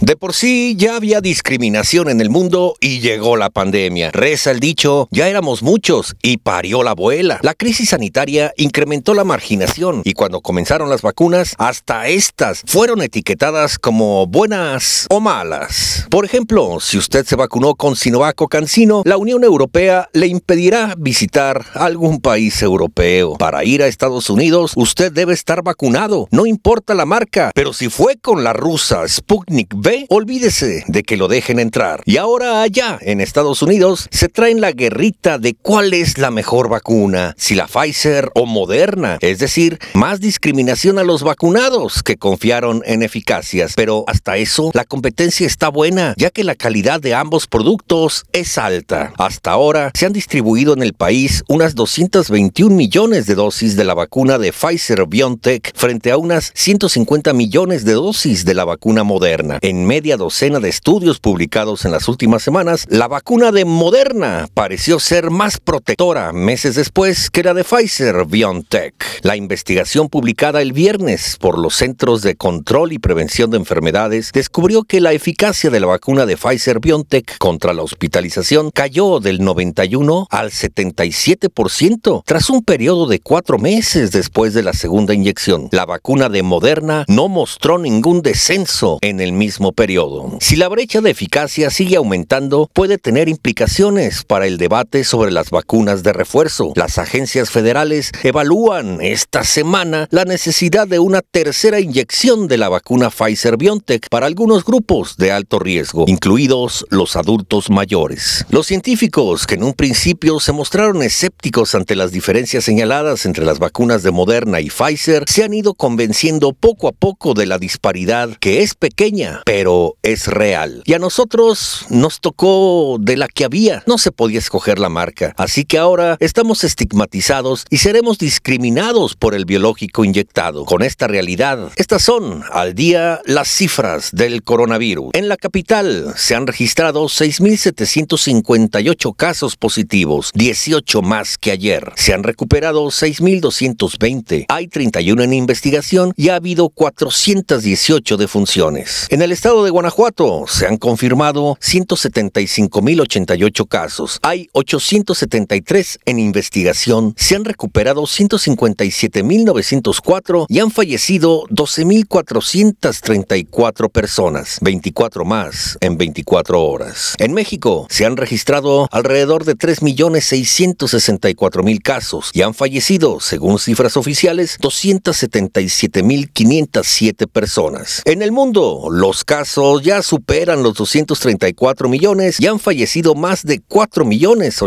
De por sí ya había discriminación en el mundo y llegó la pandemia. Reza el dicho, ya éramos muchos y parió la abuela. La crisis sanitaria incrementó la marginación y cuando comenzaron las vacunas, hasta estas fueron etiquetadas como buenas o malas. Por ejemplo, si usted se vacunó con Sinovac o Cancino, la Unión Europea le impedirá visitar algún país europeo. Para ir a Estados Unidos, usted debe estar vacunado, no importa la marca, pero si fue con la rusa Sputnik V, olvídese de que lo dejen entrar. Y ahora allá, en Estados Unidos, se traen la guerrita de cuál es la mejor vacuna, si la Pfizer o Moderna. Es decir, más discriminación a los vacunados que confiaron en eficacias. Pero hasta eso, la competencia está buena, ya que la calidad de ambos productos es alta. Hasta ahora, se han distribuido en el país unas 221 millones de dosis de la vacuna de Pfizer BioNTech frente a unas 150 millones de dosis de la vacuna moderna. En media docena de estudios publicados en las últimas semanas, la vacuna de Moderna pareció ser más protectora meses después que la de Pfizer BioNTech. La investigación publicada el viernes por los Centros de Control y Prevención de Enfermedades descubrió que la eficacia de la vacuna de Pfizer BioNTech contra la hospitalización cayó del 91 al 77% tras un periodo de cuatro meses después de la segunda inyección. La vacuna de Moderna no mostró ningún descenso en el mismo periodo. Si la brecha de eficacia sigue aumentando, puede tener implicaciones para el debate sobre las vacunas de refuerzo. Las agencias federales evalúan esta semana la necesidad de una tercera inyección de la vacuna Pfizer-BioNTech para algunos grupos de alto riesgo, incluidos los adultos mayores. Los científicos, que en un principio se mostraron escépticos ante las diferencias señaladas entre las vacunas de Moderna y Pfizer, se han ido convenciendo poco a poco de la disparidad, que es pequeña, pero pero es real. Y a nosotros nos tocó de la que había, no se podía escoger la marca. Así que ahora estamos estigmatizados y seremos discriminados por el biológico inyectado. Con esta realidad, estas son al día las cifras del coronavirus. En la capital se han registrado 6.758 casos positivos, 18 más que ayer. Se han recuperado 6.220. Hay 31 en investigación y ha habido 418 defunciones. En el estado estado de Guanajuato se han confirmado 175.088 casos. Hay 873 en investigación. Se han recuperado 157.904 y han fallecido 12.434 personas, 24 más en 24 horas. En México se han registrado alrededor de 3.664.000 casos y han fallecido, según cifras oficiales, 277.507 personas. En el mundo, los casos ya superan los 234 millones y han fallecido más de 4 millones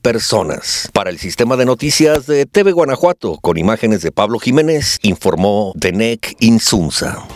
personas. Para el sistema de noticias de TV Guanajuato, con imágenes de Pablo Jiménez, informó Denec Insunza.